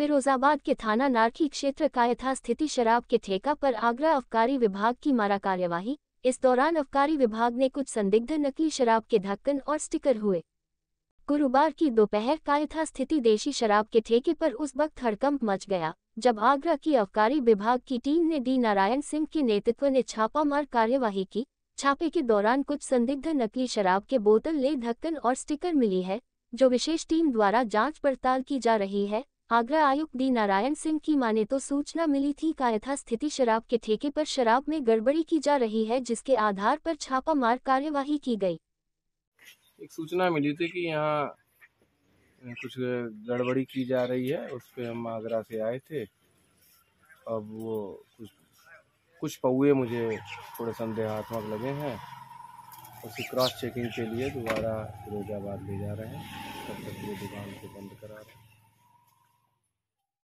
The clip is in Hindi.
फिरोजाबाद के थाना नारखी क्षेत्र का यथास्थिति शराब के ठेका पर आगरा अबकारी विभाग की मारा कार्यवाही इस दौरान अबकारी विभाग ने कुछ संदिग्ध नकली शराब के ढक्कन और स्टिकर हुए गुरुवार की दोपहर का यथास्थिति देशी शराब के ठेके पर उस वक्त हड़कंप मच गया जब आगरा की अबकारी विभाग की टीम ने डी नारायण सिंह के नेतृत्व ने छापामार कार्यवाही की छापे के दौरान कुछ संदिग्ध नकली शराब के बोतल ले ढक्कन और स्टिकर मिली है जो विशेष टीम द्वारा जांच पड़ताल की जा रही है आगरा आयुक्त डी नारायण सिंह की माने तो सूचना मिली थी का यथास्थिति शराब के ठेके पर शराब में गड़बड़ी की जा रही है जिसके आधार पर छापा मार कार्यवाही की गई एक सूचना मिली थी कि यहाँ कुछ गड़बड़ी की जा रही है उस पर हम आगरा से आए थे अब वो कुछ कुछ पौए मुझे थोड़े संदेहात्मक लगे हैं उसकी क्रॉस चेकिंग के लिए दोबारा फिरोजाबाद ले जा रहे हैं तब तक ये दुकान को बंद करा रहे हैं